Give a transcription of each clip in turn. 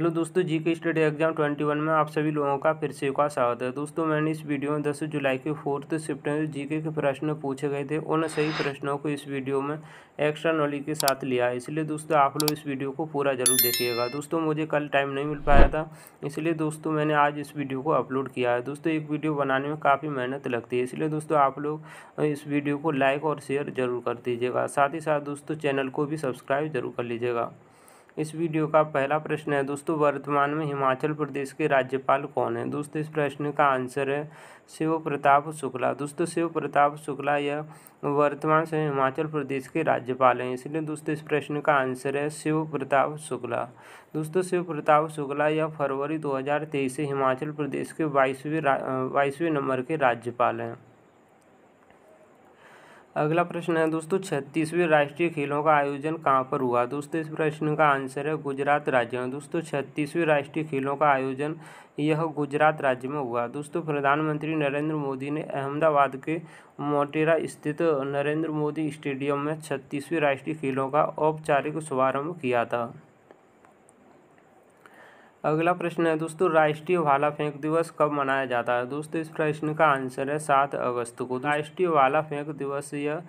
hello दोस्तों जी के study exam twenty one में आप सभी लोगों का फिर से का स्वागत है दोस्तों मैंने इस वीडियो में दस जुलाई के फोर्थ सितंबर जी के प्रश्न पूछे गए थे उन सही प्रश्नों को इस वीडियो में एक्स्ट्रा नॉलेज के साथ लिया है इसलिए दोस्तों आप लोग इस वीडियो को पूरा जरूर देखिएगा दोस्तों मुझे कल टाइम नहीं मिल पाया था इसलिए दोस्तों मैंने आज इस वीडियो को अपलोड किया है दोस्तों एक वीडियो बनाने में काफ़ी मेहनत लगती है इसलिए दोस्तों आप लोग इस वीडियो को लाइक और शेयर जरूर कर दीजिएगा साथ ही साथ दोस्तों चैनल को भी सब्सक्राइब जरूर कर लीजिएगा इस वीडियो का पहला प्रश्न है दोस्तों वर्तमान में हिमाचल प्रदेश के राज्यपाल कौन है दोस्तों इस प्रश्न का आंसर है शिव प्रताप शुक्ला दोस्तों शिव प्रताप शुक्ला यह वर्तमान से हिमाचल प्रदेश के राज्यपाल हैं इसलिए दोस्तों इस प्रश्न का आंसर है शिव प्रताप शुक्ला दोस्तों शिव प्रताप शुक्ला यह फरवरी दो से हिमाचल प्रदेश के बाईसवें बाईसवें नंबर के राज्यपाल हैं अगला प्रश्न है दोस्तों छत्तीसवें राष्ट्रीय खेलों का आयोजन कहाँ पर हुआ दोस्तों इस प्रश्न का आंसर है गुजरात राज्य में दोस्तों छत्तीसवें राष्ट्रीय खेलों का आयोजन यह गुजरात राज्य में हुआ दोस्तों प्रधानमंत्री नरेंद्र मोदी ने अहमदाबाद के मोटेरा स्थित नरेंद्र मोदी स्टेडियम में छत्तीसवें राष्ट्रीय खेलों का औपचारिक शुभारंभ किया था अगला प्रश्न है दोस्तों राष्ट्रीय भाला फेंक दिवस कब मनाया जाता है दोस्तों इस प्रश्न का आंसर है सात अगस्त को तो राष्ट्रीय भाला फेंक दिवस यह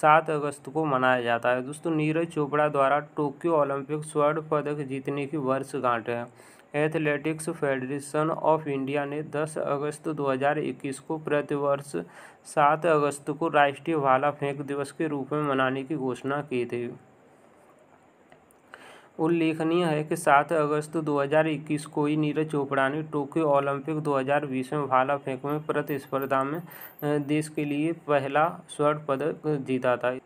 सात अगस्त को मनाया जाता है दोस्तों नीरज चोपड़ा द्वारा टोक्यो ओलंपिक स्वर्ण पदक जीतने की वर्षगांठ है एथलेटिक्स फेडरेशन ऑफ इंडिया ने 10 अगस्त 2021 को प्रतिवर्ष 7 अगस्त को राष्ट्रीय भाला फेंक दिवस के रूप में मनाने की घोषणा की थी उल्लेखनीय है कि सात अगस्त 2021 को ही नीरज चोपड़ा ने टोक्यो ओलंपिक 2020 में भाला फेंक में प्रतिस्पर्धा में देश के लिए पहला स्वर्ण पदक जीता था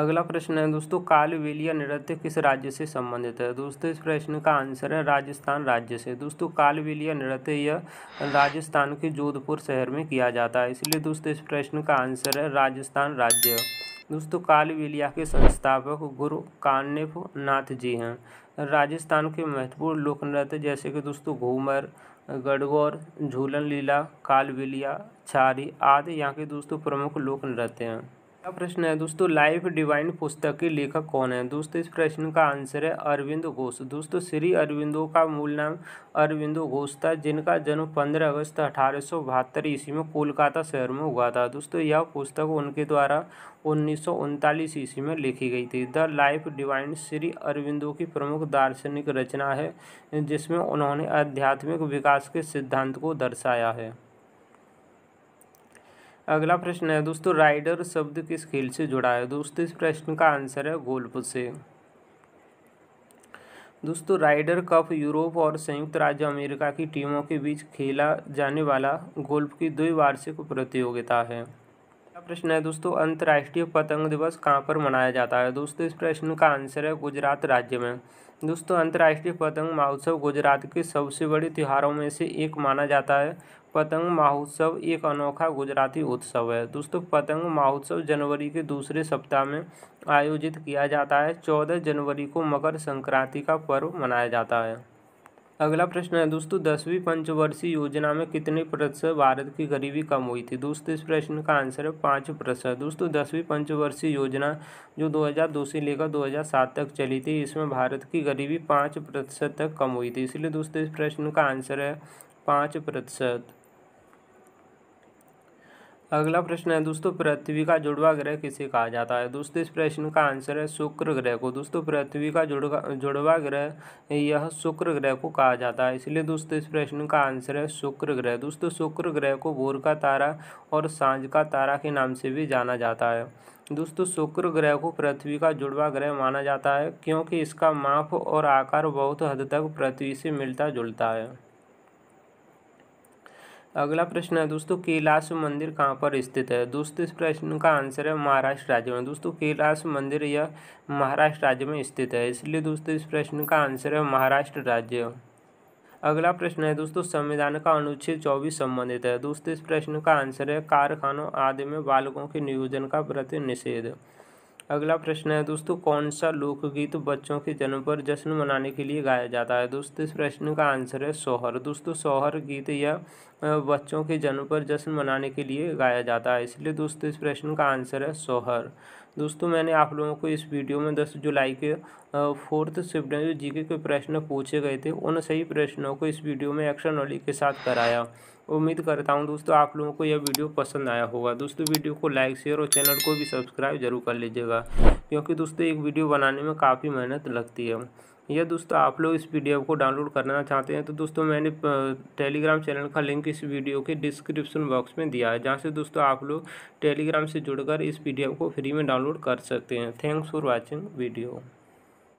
अगला प्रश्न है दोस्तों काल वेलिया नृत्य किस राज्य से संबंधित है दोस्तों इस प्रश्न का आंसर है राजस्थान राज्य से दोस्तों काल वेलिया नृत्य यह राजस्थान के जोधपुर शहर में किया जाता है इसलिए दोस्तों इस प्रश्न का आंसर है राजस्थान राज्य दोस्तों कालबेलिया के संस्थापक गुरु कान्यप नाथ जी हैं राजस्थान के महत्वपूर्ण लोक नृत्य जैसे कि दोस्तों घूमर गढ़गौर झूलन लीला बिलिया छारी आदि यहाँ के दोस्तों प्रमुख लोक नृत्य हैं अगला प्रश्न है दोस्तों लाइफ डिवाइन पुस्तक के लेखक कौन है दोस्तों इस प्रश्न का आंसर है अरविंद घोष दोस्तों श्री अरविंदो का मूल नाम अरविंदो घोष था जिनका जन्म 15 अगस्त अठारह सौ बहत्तर ईस्वी में कोलकाता शहर में हुआ था दोस्तों यह पुस्तक उनके द्वारा उन्नीस सौ उनतालीस ईस्वी में लिखी गई थी the life divine Shri Aurobindo की प्रमुख दार्शनिक रचना है जिसमें उन्होंने आध्यात्मिक विकास के सिद्धांत को दर्शाया है अगला प्रश्न है दोस्तों राइडर शब्द किस खेल से जुड़ा है दोस्तों इस प्रश्न का आंसर है गोल्फ से दोस्तों राइडर कप यूरोप और संयुक्त राज्य अमेरिका की टीमों के बीच खेला जाने वाला गोल्फ की द्विवार्षिक प्रतियोगिता है अगला प्रश्न है दोस्तों अंतर्राष्ट्रीय पतंग दिवस कहाँ पर मनाया जाता है दोस्तों इस प्रश्न का आंसर है गुजरात राज्य में दोस्तों अंतर्राष्ट्रीय पतंग महोत्सव गुजरात के सबसे बड़े त्योहारों में से एक माना जाता है पतंग महोत्सव एक अनोखा गुजराती उत्सव है दोस्तों पतंग महोत्सव जनवरी के दूसरे सप्ताह में आयोजित किया जाता है चौदह जनवरी को मकर संक्रांति का पर्व मनाया जाता है अगला प्रश्न है दोस्तों दसवीं पंचवर्षीय योजना में कितने प्रतिशत भारत की गरीबी कम हुई थी दोस्तों इस प्रश्न का आंसर है पाँच प्रतिशत दोस्तों दसवीं पंचवर्षीय योजना जो 2002 से लेकर 2007 तक चली थी इसमें भारत की गरीबी पाँच प्रतिशत तक कम हुई थी इसलिए दोस्तों इस प्रश्न का आंसर है पाँच प्रतिशत अगला प्रश्न है दोस्तों पृथ्वी का जुड़वा ग्रह किसे कहा जाता है दोस्तों इस प्रश्न का आंसर है शुक्र ग्रह को दोस्तों पृथ्वी का जुड़वा जुड़वा ग्रह यह शुक्र ग्रह को कहा जाता है इसलिए दोस्तों इस प्रश्न का आंसर है शुक्र ग्रह दोस्तों शुक्र ग्रह को भोर का तारा और सांझ का तारा के नाम से भी जाना जाता है दोस्तों शुक्र ग्रह को पृथ्वी का जुड़वा ग्रह माना जाता है क्योंकि इसका माप और आकार बहुत हद तक पृथ्वी से मिलता जुलता है अगला प्रश्न है दोस्तों कैलाश मंदिर कहाँ पर स्थित है दोस्तों इस प्रश्न का आंसर है महाराष्ट्र राज्य में दोस्तों कैलाश मंदिर यह महाराष्ट्र राज्य में स्थित है इसलिए दोस्तों इस प्रश्न का आंसर है महाराष्ट्र राज्य अगला प्रश्न है दोस्तों संविधान का अनुच्छेद चौबीस संबंधित है दोस्तों इस प्रश्न का आंसर है कारखानों आदि में बालकों के नियोजन का प्रति निषेध अगला प्रश्न है दोस्तों कौन सा लोकगीत बच्चों के जन्म पर जश्न मनाने के लिए गाया जाता है दोस्तों इस प्रश्न का आंसर है सोहर दोस्तों सोहर गीत यह बच्चों के जन्म पर जश्न मनाने के लिए गाया जाता है इसलिए दोस्तों इस प्रश्न का आंसर है सोहर दोस्तों मैंने आप लोगों को इस वीडियो में दस जुलाई के फोर्थ शिफ्ट में जो जी के प्रश्न पूछे गए थे उन सही प्रश्नों को इस वीडियो में एक्शन वाली के साथ कराया उम्मीद करता हूं दोस्तों आप लोगों को यह वीडियो पसंद आया होगा दोस्तों वीडियो को लाइक शेयर और चैनल को भी सब्सक्राइब जरूर कर लीजिएगा क्योंकि दोस्तों एक वीडियो बनाने में काफ़ी मेहनत लगती है या दोस्तों आप लोग इस वीडियो को डाउनलोड करना चाहते हैं तो दोस्तों मैंने टेलीग्राम चैनल का लिंक इस वीडियो के डिस्क्रिप्शन बॉक्स में दिया है जहाँ से दोस्तों आप लोग टेलीग्राम से जुड़कर इस वीडियो को फ्री में डाउनलोड कर सकते हैं थैंक्स फॉर वॉचिंग वीडियो